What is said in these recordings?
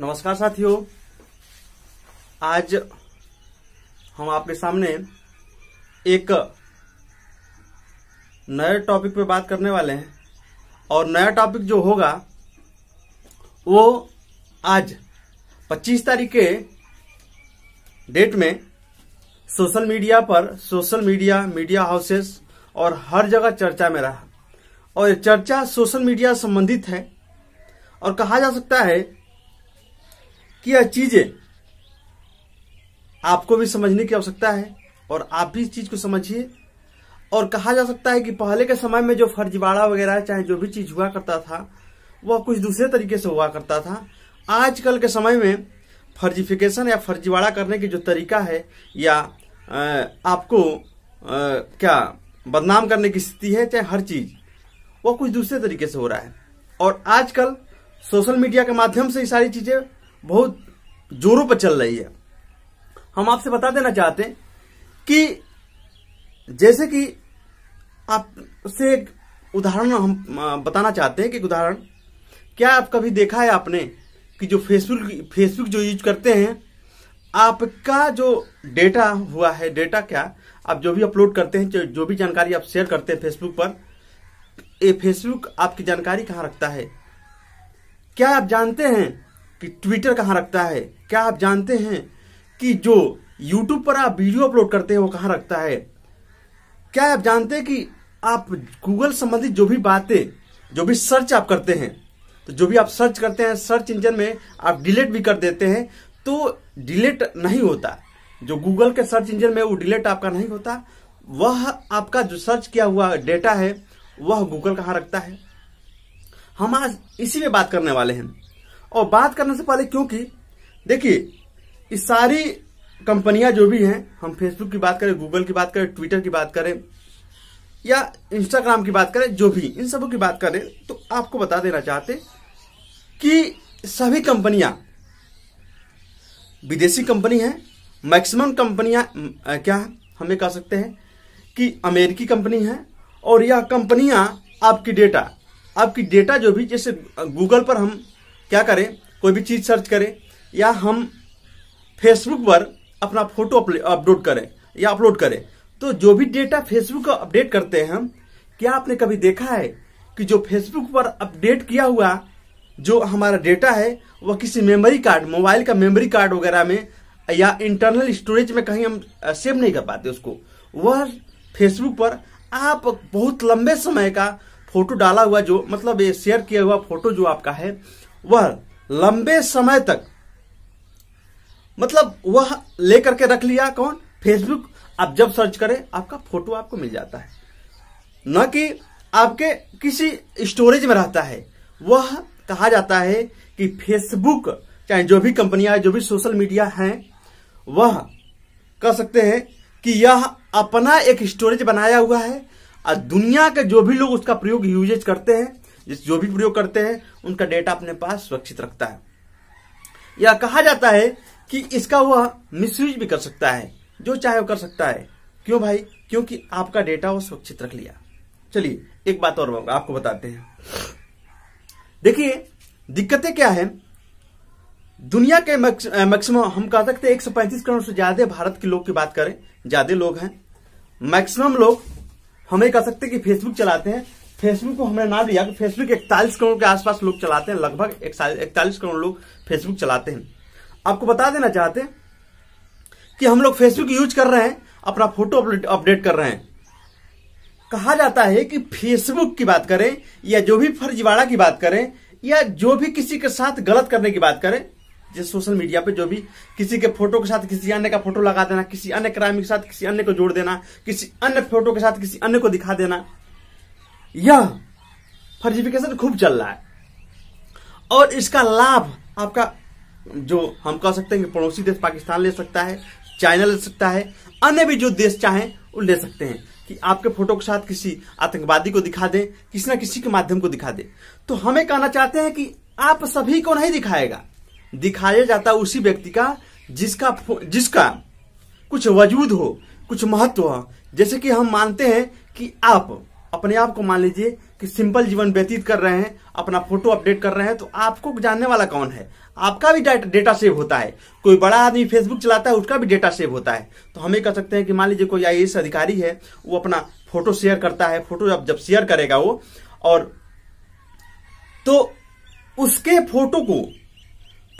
नमस्कार साथियों आज हम आपके सामने एक नए टॉपिक पे बात करने वाले हैं और नया टॉपिक जो होगा वो आज 25 तारीख के डेट में सोशल मीडिया पर सोशल मीडिया मीडिया हाउसेस और हर जगह चर्चा में रहा और चर्चा सोशल मीडिया संबंधित है और कहा जा सकता है कि यह चीजें आपको भी समझने की आवश्यकता है और आप भी इस चीज को समझिए और कहा जा सकता है कि पहले के समय में जो फर्जीवाड़ा वगैरह चाहे जो भी चीज हुआ करता था वह कुछ दूसरे तरीके से हुआ करता था आजकल के समय में फर्जीफिकेशन या फर्जीवाड़ा करने की जो तरीका है या आपको क्या बदनाम करने की स्थिति है चाहे हर चीज वह कुछ दूसरे तरीके से हो रहा है और आजकल सोशल मीडिया के माध्यम से ये सारी चीजें बहुत जोरों पर चल रही है हम आपसे बता देना चाहते हैं कि जैसे कि आप से एक उदाहरण हम बताना चाहते हैं कि उदाहरण क्या आप कभी देखा है आपने कि जो फेसबुक फेसबुक जो यूज करते हैं आपका जो डेटा हुआ है डेटा क्या आप जो भी अपलोड करते हैं जो, जो भी जानकारी आप शेयर करते हैं फेसबुक पर ये फेसबुक आपकी जानकारी कहाँ रखता है क्या आप जानते हैं कि ट्विटर कहाँ रखता है क्या आप जानते हैं कि जो यूट्यूब पर आप वीडियो अपलोड करते हैं वो कहाँ रखता है क्या आप जानते हैं कि आप गूगल संबंधित जो भी बातें जो भी सर्च आप करते हैं तो जो भी आप सर्च करते हैं सर्च इंजन में आप डिलीट भी कर देते हैं तो डिलीट नहीं होता जो गूगल के सर्च इंजन में वो डिलीट आपका नहीं होता वह आपका जो सर्च किया हुआ डेटा है वह गूगल कहाँ रखता है हम आज इसी में बात करने वाले हैं और बात करने से पहले क्योंकि देखिए इस सारी कंपनियां जो भी हैं हम फेसबुक की बात करें गूगल की बात करें ट्विटर की बात करें या इंस्टाग्राम की बात करें जो भी इन सबों की बात करें तो आपको बता देना चाहते कि सभी कंपनियां विदेशी कंपनी है मैक्सिमम कंपनियां क्या है हम ये कह सकते हैं कि अमेरिकी कंपनी है और यह कंपनियां आपकी डेटा आपकी डेटा जो भी जैसे गूगल पर हम क्या करें कोई भी चीज़ सर्च करें या हम फेसबुक पर अपना फोटो अपलोड करें या अपलोड करें तो जो भी डेटा फेसबुक का अपडेट करते हैं हम क्या आपने कभी देखा है कि जो फेसबुक पर अपडेट किया हुआ जो हमारा डेटा है वह किसी मेमोरी कार्ड मोबाइल का मेमोरी कार्ड वगैरह में या इंटरनल स्टोरेज में कहीं हम सेव नहीं कर पाते उसको वह फेसबुक पर आप बहुत लंबे समय का फोटो डाला हुआ जो मतलब ये शेयर किया हुआ फोटो जो आपका है वह लंबे समय तक मतलब वह लेकर के रख लिया कौन फेसबुक आप जब सर्च करें आपका फोटो आपको मिल जाता है न कि आपके किसी स्टोरेज में रहता है वह कहा जाता है कि फेसबुक चाहे जो भी कंपनियां है जो भी सोशल मीडिया हैं वह कह सकते हैं कि यह अपना एक स्टोरेज बनाया हुआ है और दुनिया के जो भी लोग उसका प्रयोग यूजेज करते हैं जिस जो भी प्रयोग करते हैं उनका डेटा अपने पास सुरक्षित रखता है या कहा जाता है कि इसका वह मिसयूज भी कर सकता है जो चाहे वो कर सकता है क्यों भाई क्योंकि आपका डेटा वो सुरक्षित रख लिया चलिए एक बात और आपको बताते हैं देखिए दिक्कतें क्या है दुनिया के मैक्सिमम हम कह सकते हैं एक करोड़ से ज्यादा भारत के लोग की बात करें ज्यादा लोग हैं मैक्सिमम लोग हमें कह सकते हैं कि फेसबुक चलाते हैं फेसबुक को हमने नाम लिया कि फेसबुक इकतालीस करोड़ के आसपास लोग चलाते हैं लगभग इकतालीस करोड़ लोग फेसबुक चलाते हैं आपको बता देना चाहते हैं कि हम लोग फेसबुक यूज कर रहे हैं अपना फोटो अपडेट कर रहे हैं कहा जाता है कि फेसबुक की बात करें या जो भी फर्जीवाड़ा की बात करें या जो भी किसी के साथ गलत करने की बात करें जैसे सोशल मीडिया पे जो भी किसी के फोटो के साथ किसी अन्य का फोटो लगा देना किसी अन्य क्राइम के साथ किसी अन्य को जोड़ देना किसी अन्य फोटो के साथ किसी अन्य को दिखा देना यह फर्जिफिकेशन खूब चल रहा है और इसका लाभ आपका जो हम कह सकते हैं कि पड़ोसी देश पाकिस्तान ले सकता है चाइना ले सकता है अन्य भी जो देश चाहें वो ले सकते हैं कि आपके फोटो के साथ किसी आतंकवादी को दिखा दें किसी ना किसी के माध्यम को दिखा दें तो हमें कहना चाहते हैं कि आप सभी को नहीं दिखाएगा दिखाया जाता उसी व्यक्ति का जिसका जिसका कुछ वजूद हो कुछ महत्व हो जैसे कि हम मानते हैं कि आप अपने आप को मान लीजिए कि सिंपल जीवन व्यतीत कर रहे हैं अपना फोटो अपडेट कर रहे हैं तो आपको जानने वाला कौन है आपका भी डेटा सेव होता है कोई बड़ा आदमी फेसबुक चलाता है उसका भी डेटा सेव होता है तो हमें कह सकते हैं कि मान लीजिए कोई आई अधिकारी है वो अपना फोटो शेयर करता है फोटो जब जब शेयर करेगा वो और तो उसके फोटो को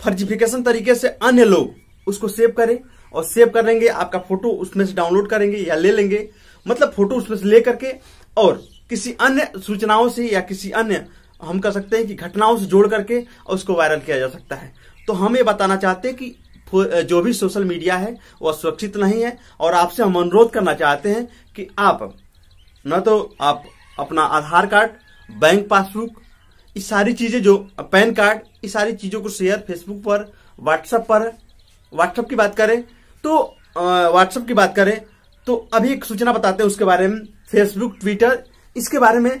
फर्जिफिकेशन तरीके से अन्य लोग उसको सेव करें और सेव करेंगे आपका फोटो उसमें से डाउनलोड करेंगे या ले लेंगे मतलब फोटो उसमें से ले करके और किसी अन्य सूचनाओं से या किसी अन्य हम कह सकते हैं कि घटनाओं से जोड़ करके और उसको वायरल किया जा सकता है तो हम ये बताना चाहते हैं कि जो भी सोशल मीडिया है वह सुरक्षित नहीं है और आपसे हम अनुरोध करना चाहते हैं कि आप न तो आप अपना आधार कार्ड बैंक पासबुक ये सारी चीज़ें जो पैन कार्ड ये सारी चीज़ों को शेयर फेसबुक पर व्हाट्सएप पर व्हाट्सएप की बात करें तो व्हाट्सएप की बात करें तो अभी एक सूचना बताते हैं उसके बारे में फेसबुक ट्विटर इसके बारे में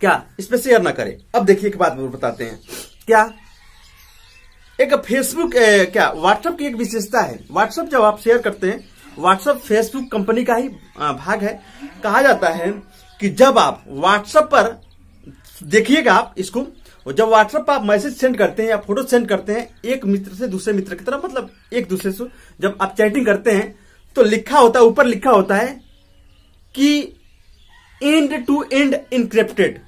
क्या इस पर शेयर ना करें अब देखिए एक बात बताते हैं क्या एक फेसबुक क्या व्हाट्सएप की एक विशेषता है व्हाट्सएप जब आप शेयर करते हैं व्हाट्सएप फेसबुक कंपनी का ही भाग है कहा जाता है कि जब आप व्हाट्सएप पर देखिएगा आप इसको जब व्हाट्सएप पर आप मैसेज सेंड करते हैं या फोटो सेंड करते हैं एक मित्र से दूसरे मित्र की तरफ मतलब एक दूसरे से जब आप चैटिंग करते हैं तो लिखा होता है ऊपर लिखा होता है कि एंड टू एंड इनक्रिप्टेड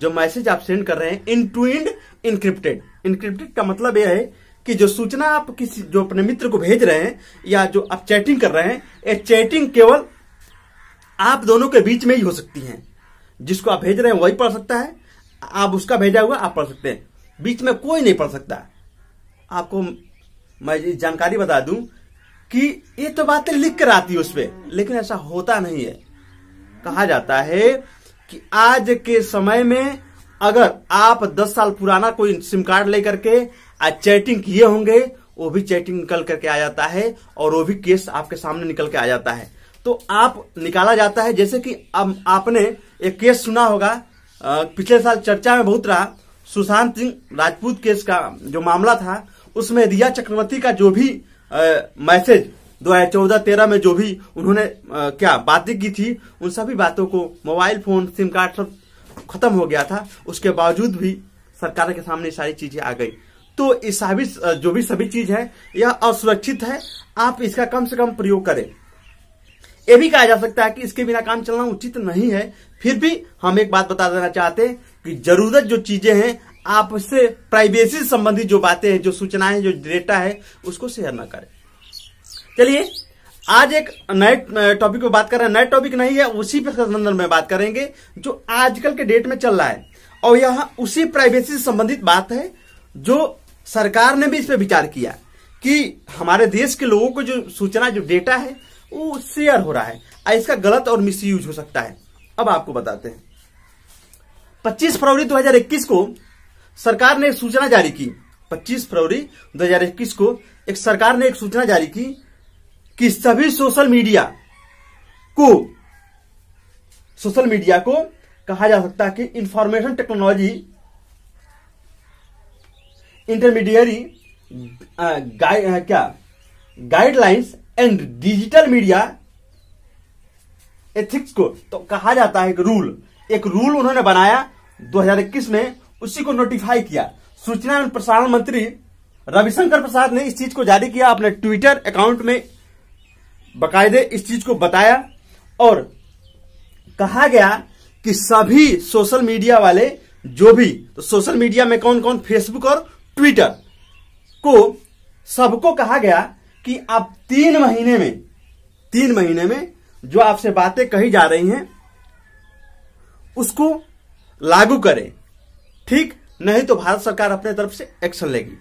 जो मैसेज आप सेंड कर रहे हैं end to end encrypted encrypted का मतलब यह है कि जो सूचना आप किसी जो अपने मित्र को भेज रहे हैं या जो आप चैटिंग कर रहे हैं ये चैटिंग केवल आप दोनों के बीच में ही हो सकती है जिसको आप भेज रहे हैं वही पढ़ सकता है आप उसका भेजा हुआ आप पढ़ सकते हैं बीच में कोई नहीं पढ़ सकता आपको मैं जानकारी बता दूं कि ये तो बातें लिख कर आती है उसपे लेकिन ऐसा होता नहीं है कहा जाता है कि आज के समय में अगर आप 10 साल पुराना कोई सिम कार्ड लेकर के आज चैटिंग किए होंगे वो भी चैटिंग निकल करके आ जाता है और वो भी केस आपके सामने निकल के आ जाता है तो आप निकाला जाता है जैसे कि अब आपने एक केस सुना होगा पिछले साल चर्चा में बहुत रहा सुशांत सिंह राजपूत केस का जो मामला था उसमें रिया चक्रवर्ती का जो भी मैसेज दो हजार चौदह तेरह में जो भी उन्होंने आ, क्या बातें की थी उन सभी बातों को मोबाइल फोन सिम कार्ड सब खत्म हो गया था उसके बावजूद भी सरकार के सामने सारी चीजें आ गई तो इस सभी जो भी सभी चीज है यह असुरक्षित है आप इसका कम से कम प्रयोग करें ये भी कहा जा सकता है कि इसके बिना काम चलना उचित नहीं है फिर भी हम एक बात बता देना चाहते हैं कि जरूरत जो चीजें हैं आपसे प्राइवेसी संबंधी जो बातें हैं जो सूचनाएं जो डेटा है उसको शेयर ना करें चलिए आज एक नए टॉपिक पर बात कर रहे हैं नए टॉपिक नहीं है उसी पर संबंध में बात करेंगे जो आजकल के डेट में चल रहा है और यह उसी प्राइवेसी से संबंधित बात है जो सरकार ने भी इस पर विचार किया कि हमारे देश के लोगों को जो सूचना जो डेटा है वो शेयर हो रहा है इसका गलत और मिसयूज हो सकता है अब आपको बताते हैं 25 फरवरी 2021 को सरकार ने एक सूचना जारी की 25 फरवरी 2021 को एक सरकार ने एक सूचना जारी की कि सभी सोशल मीडिया को सोशल मीडिया को कहा जा सकता है कि इंफॉर्मेशन टेक्नोलॉजी इंटरमीडियरी गाइड क्या guidelines and digital media ethics को तो कहा जाता है एक रूल एक रूल उन्होंने बनाया 2021 में उसी को नोटिफाई किया सूचना एवं प्रसारण मंत्री रविशंकर प्रसाद ने इस चीज को जारी किया अपने ट्विटर अकाउंट में बाकायदे इस चीज को बताया और कहा गया कि सभी सोशल मीडिया वाले जो भी तो सोशल मीडिया में कौन कौन फेसबुक और ट्विटर को सबको कहा गया कि आप तीन महीने में तीन महीने में जो आपसे बातें कही जा रही हैं उसको लागू करें ठीक नहीं तो भारत सरकार अपने तरफ से एक्शन लेगी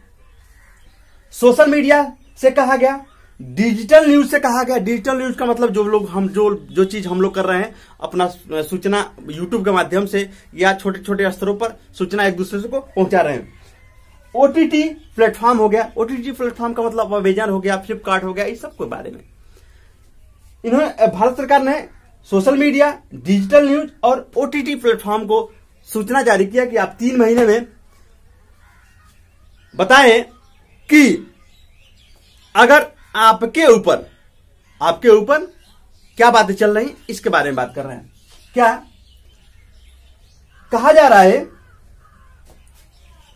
सोशल मीडिया से कहा गया डिजिटल न्यूज से कहा गया डिजिटल न्यूज का मतलब जो लोग हम जो जो चीज हम लोग कर रहे हैं अपना सूचना यूट्यूब के माध्यम से या छोटे छोटे स्तरों पर सूचना एक दूसरे को पहुंचा रहे हैं ओटीटी प्लेटफॉर्म हो गया ओटीटी प्लेटफॉर्म का मतलब अमेजन हो गया फ्लिपकार्ट हो गया इस सब के बारे में इन्होंने भारत सरकार ने सोशल मीडिया डिजिटल न्यूज और ओटीटी प्लेटफॉर्म को सूचना जारी किया कि आप तीन महीने में बताएं कि अगर आपके ऊपर आपके ऊपर क्या बातें चल रही इसके बारे में बात कर रहे हैं क्या कहा जा रहा है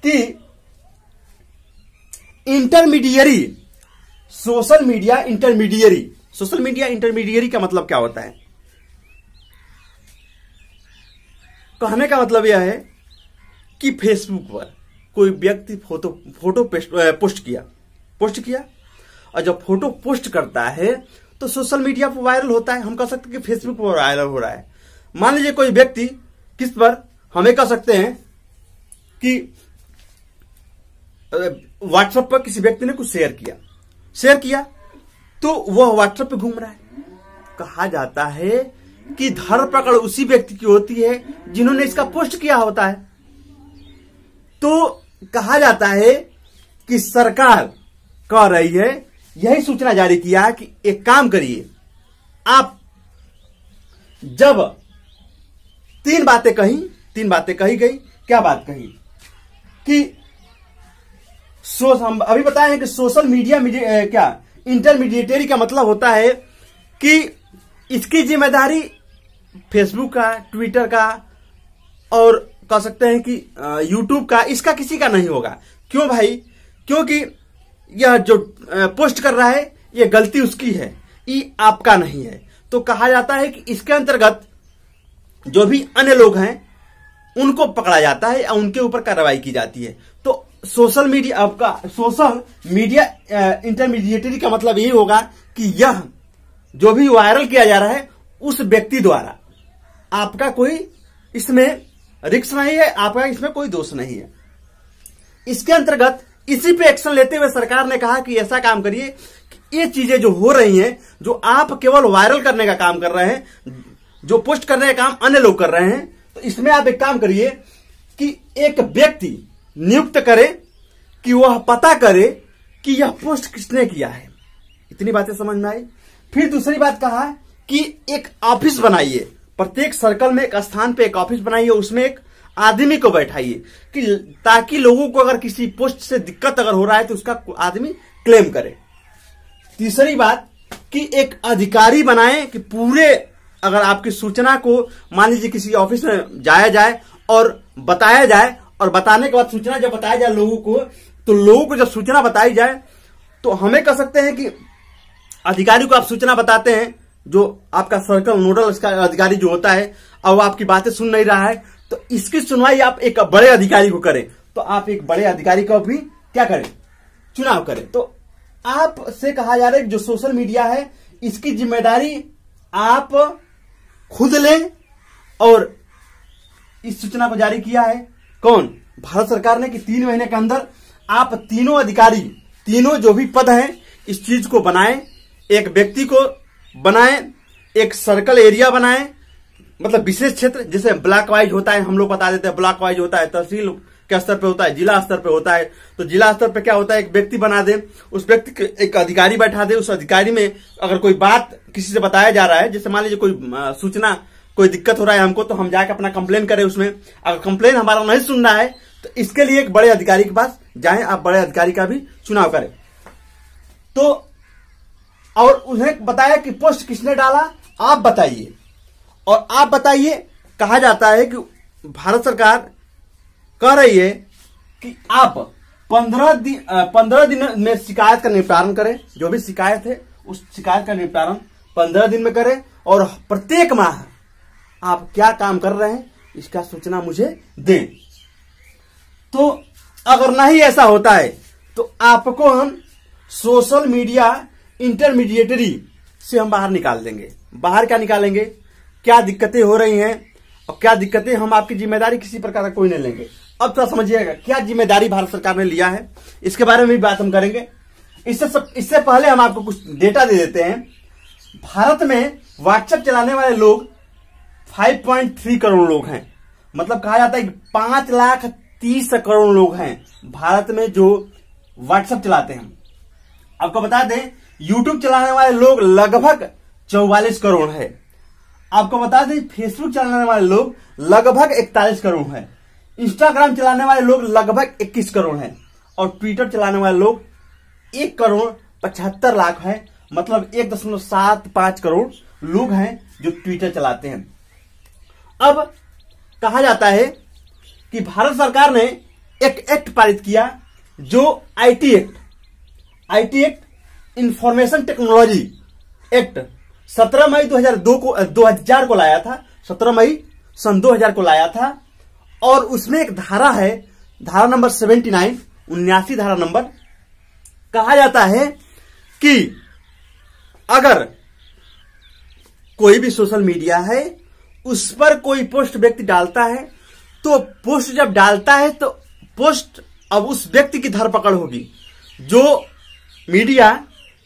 कि intermediary social media intermediary social media intermediary का मतलब क्या होता है कहने तो का मतलब यह है कि फेसबुक पर कोई व्यक्ति फोटो फोटो पोस्ट किया पोस्ट किया और जब फोटो पोस्ट करता है तो सोशल मीडिया पर वायरल होता है हम कह सकते हैं कि फेसबुक पर वायरल हो रहा है मान लीजिए कोई व्यक्ति किस पर हमें कह सकते हैं कि व्हाट्सएप पर किसी व्यक्ति ने कुछ शेयर किया शेयर किया तो वह व्हाट्सएप पे घूम रहा है कहा जाता है की धर पकड़ उसी व्यक्ति की होती है जिन्होंने इसका पोस्ट किया होता है तो कहा जाता है कि सरकार कह रही है यही सूचना जारी किया कि एक काम करिए आप जब तीन बातें कही तीन बातें कही गई क्या बात कही कि सो हम अभी बताए हैं कि सोशल मीडिया मीडिया क्या इंटरमीडिएटरी का मतलब होता है कि इसकी जिम्मेदारी फेसबुक का ट्विटर का और कह सकते हैं कि यूट्यूब का इसका किसी का नहीं होगा क्यों भाई क्योंकि यह जो पोस्ट कर रहा है ये गलती उसकी है ये आपका नहीं है तो कहा जाता है कि इसके अंतर्गत जो भी अन्य लोग हैं उनको पकड़ा जाता है या उनके ऊपर कार्रवाई की जाती है तो सोशल मीडिया आपका सोशल मीडिया इंटरमीडिएटरी का मतलब यही होगा कि यह जो भी वायरल किया जा रहा है उस व्यक्ति द्वारा आपका कोई इसमें रिक्स नहीं है आपका इसमें कोई दोष नहीं है इसके अंतर्गत इसी पे एक्शन लेते हुए सरकार ने कहा कि ऐसा काम करिए कि ये चीजें जो हो रही हैं जो आप केवल वायरल करने का काम कर रहे हैं जो पोस्ट करने का काम अन्य लोग कर रहे हैं तो इसमें आप एक काम करिए कि एक व्यक्ति नियुक्त करे कि वह पता करे कि यह पोस्ट किसने किया है इतनी बातें समझ में आई फिर दूसरी बात कहा कि एक ऑफिस बनाइए प्रत्येक सर्कल में एक स्थान पे एक ऑफिस बनाइए उसमें एक आदमी को बैठाइए कि ताकि लोगों को अगर किसी पोस्ट से दिक्कत अगर हो रहा है तो उसका आदमी क्लेम करे तीसरी बात कि एक अधिकारी बनाए कि पूरे अगर आपकी सूचना को मान लीजिए किसी ऑफिस में जाया जाए और बताया जाए और बताने के बाद सूचना जब बताया जाए लोगों को तो लोगों को जब सूचना बताई जाए तो हमें कह सकते हैं कि अधिकारी को आप सूचना बताते हैं जो आपका सर्कल नोडल अधिकारी जो होता है अब आपकी बातें सुन नहीं रहा है तो इसकी सुनवाई आप एक बड़े अधिकारी को करें तो आप एक बड़े अधिकारी का भी क्या करें चुनाव करें तो आपसे कहा जा रहा है जो सोशल मीडिया है इसकी जिम्मेदारी आप खुद लें और इस सूचना को जारी किया है कौन भारत सरकार ने कि तीन महीने के अंदर आप तीनों अधिकारी तीनों जो भी पद हैं इस चीज को बनाएं एक व्यक्ति को बनाएं एक सर्कल एरिया बनाएं मतलब विशेष क्षेत्र जैसे ब्लॉक वाइज होता है हम लोग बता देते हैं ब्लॉक वाइज होता है तहसील के स्तर पे होता है जिला स्तर पे होता है तो जिला स्तर पे क्या होता है एक व्यक्ति बना दे उस व्यक्ति एक अधिकारी बैठा दे उस अधिकारी में अगर कोई बात किसी से बताया जा रहा है जैसे मान लीजिए कोई सूचना कोई दिक्कत हो रहा है हमको तो हम जाके अपना कंप्लेन करें उसमें अगर कंप्लेन हमारा नहीं सुन रहा है तो इसके लिए एक बड़े अधिकारी के पास जाए आप बड़े अधिकारी का भी चुनाव करें तो और उन्हें बताया कि पोस्ट किसने डाला आप बताइए और आप बताइए कहा जाता है कि भारत सरकार कह रही है कि आप पंद्रह दिन पंद्रह दिन में शिकायत का निपटारण करें जो भी शिकायत है उस शिकायत का निपटारण पंद्रह दिन में करें और प्रत्येक माह आप क्या काम कर रहे हैं इसका सूचना मुझे दें तो अगर नहीं ऐसा होता है तो आपको हम सोशल मीडिया इंटरमीडिएटरी से हम बाहर निकाल देंगे बाहर क्या निकालेंगे क्या दिक्कतें हो रही हैं और क्या दिक्कतें हम आपकी जिम्मेदारी किसी प्रकार का कोई नहीं लेंगे अब थोड़ा समझिएगा क्या जिम्मेदारी भारत सरकार ने लिया है इसके बारे में भी बात हम करेंगे इससे सब इससे पहले हम आपको कुछ डेटा दे देते हैं भारत में व्हाट्सएप चलाने वाले लोग 5.3 करोड़ लोग हैं मतलब कहा जाता है कि पांच लाख तीस करोड़ लोग हैं भारत में जो व्हाट्सएप चलाते हैं आपको बता दें यूट्यूब चलाने वाले लोग लगभग चौवालीस करोड़ है आपको बता दें फेसबुक चलाने वाले लोग लगभग इकतालीस करोड़ है इंस्टाग्राम चलाने वाले लोग लगभग इक्कीस करोड़ है और ट्विटर चलाने वाले लोग एक करोड़ पचहत्तर लाख है मतलब एक दशमलव सात पांच करोड़ लोग हैं जो ट्विटर चलाते हैं अब कहा जाता है कि भारत सरकार ने एक एक्ट पारित किया जो IT act IT act information technology act 17 मई 2002 को 2000 को लाया था 17 मई सन 2000 को लाया था और उसमें एक धारा है धारा नंबर 79 उन्यासी धारा नंबर कहा जाता है कि अगर कोई भी सोशल मीडिया है उस पर कोई पोस्ट व्यक्ति डालता है तो पोस्ट जब डालता है तो पोस्ट अब उस व्यक्ति की धरपकड़ होगी जो मीडिया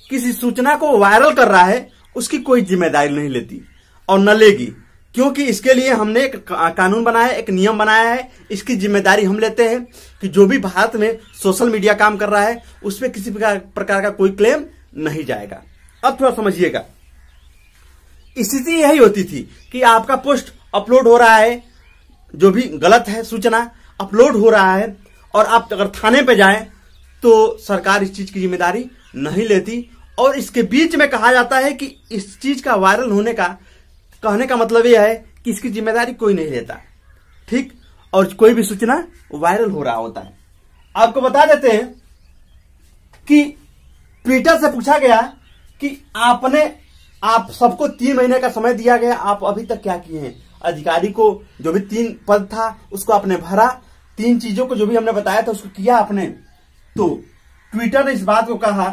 किसी सूचना को वायरल कर रहा है उसकी कोई जिम्मेदारी नहीं लेती और न लेगी क्योंकि इसके लिए हमने एक कानून बनाया है एक नियम बनाया है इसकी जिम्मेदारी हम लेते हैं कि जो भी भारत में सोशल मीडिया काम कर रहा है उस पर किसी प्रकार का कोई क्लेम नहीं जाएगा अब थोड़ा समझिएगा स्थिति यही होती थी कि आपका पोस्ट अपलोड हो रहा है जो भी गलत है सूचना अपलोड हो रहा है और आप अगर थाने पे जाएं तो सरकार इस चीज की जिम्मेदारी नहीं लेती और इसके बीच में कहा जाता है कि इस चीज का वायरल होने का कहने का मतलब यह है कि इसकी जिम्मेदारी कोई नहीं लेता ठीक और कोई भी सूचना वायरल हो रहा होता है आपको बता देते हैं कि पीटर से पूछा गया कि आपने आप सबको तीन महीने का समय दिया गया आप अभी तक क्या किए हैं अधिकारी को जो भी तीन पद था उसको आपने भरा तीन चीजों को जो भी हमने बताया था उसको किया आपने तो ट्विटर ने इस बात को कहा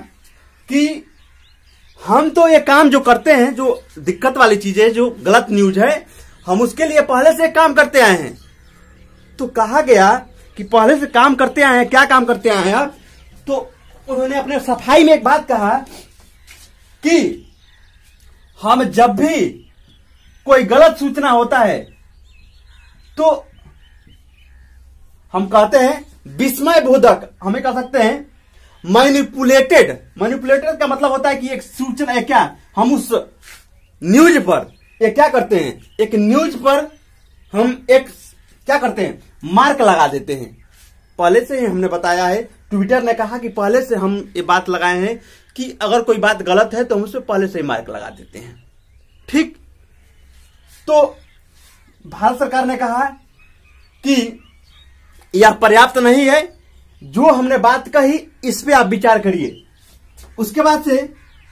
कि हम तो ये काम जो करते हैं जो दिक्कत वाली चीज है जो गलत न्यूज है हम उसके लिए पहले से काम करते आए हैं तो कहा गया कि पहले से काम करते आए हैं क्या काम करते आए हैं आप तो उन्होंने अपने सफाई में एक बात कहा कि हम जब भी कोई गलत सूचना होता है तो हम कहते हैं विस्मय बोधक हमें कह सकते हैं मैनिपुलेटेड मैनिपुलेटेड का मतलब होता है कि एक सूचना है क्या हम उस न्यूज पर ये क्या करते हैं एक न्यूज पर हम एक क्या करते हैं मार्क लगा देते हैं पहले से ही हमने बताया है ट्विटर ने कहा कि पहले से हम ये बात लगाए हैं कि अगर कोई बात गलत है तो हम उस पर पहले से ही मार्क लगा देते हैं ठीक तो भारत सरकार ने कहा कि यह पर्याप्त नहीं है जो हमने बात कही इस पे आप विचार करिए उसके बाद से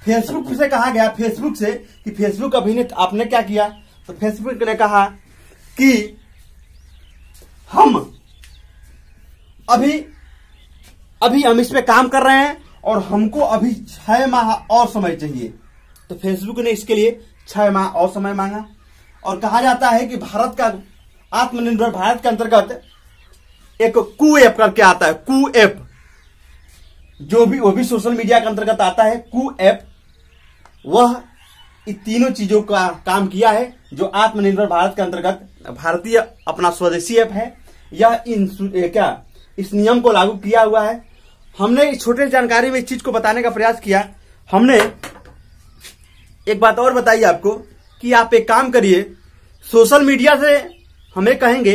फेसबुक से कहा गया फेसबुक से कि फेसबुक ने आपने क्या किया तो फेसबुक ने कहा कि हम अभी अभी हम इस पे काम कर रहे हैं और हमको अभी छह माह और समय चाहिए तो फेसबुक ने इसके लिए छह माह और समय मांगा और कहा जाता है कि भारत का आत्मनिर्भर भारत के अंतर्गत एक कू ऐप करके आता है कू ऐप जो भी वो भी सोशल मीडिया के अंतर्गत आता है कु ऐप वह इन तीनों चीजों का काम किया है जो आत्मनिर्भर भारत के अंतर्गत भारतीय अपना स्वदेशी ऐप है यह इन क्या इस नियम को लागू किया हुआ है हमने इस छोटे जानकारी में इस चीज को बताने का प्रयास किया हमने एक बात और बताई आपको कि आप एक काम करिए सोशल मीडिया से हमें कहेंगे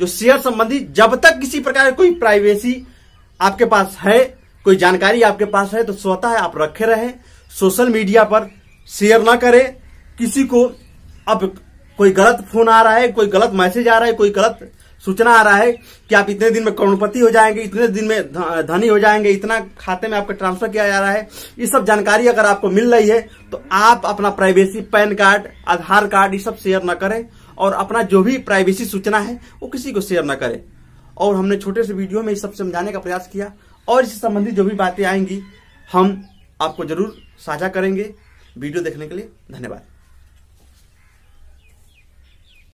जो शेयर संबंधी जब तक किसी प्रकार कोई प्राइवेसी आपके पास है कोई जानकारी आपके पास है तो स्वतः आप रखे रहे सोशल मीडिया पर शेयर ना करें किसी को अब कोई गलत फोन आ रहा है कोई गलत मैसेज आ रहा है कोई गलत सूचना आ रहा है कि आप इतने दिन में करोड़पति हो जाएंगे इतने दिन में धनी हो जाएंगे इतना खाते में आपका ट्रांसफर किया जा रहा है ये सब जानकारी अगर आपको मिल रही है तो आप अपना privacy PAN card Aadhaar card ये सब शेयर ना करें और अपना जो भी प्राइवेसी सूचना है वो किसी को शेयर ना करें और हमने छोटे से वीडियो में ये सब समझाने का प्रयास किया और इससे संबंधित जो भी बातें आएंगी हम आपको जरूर साझा करेंगे वीडियो देखने के लिए धन्यवाद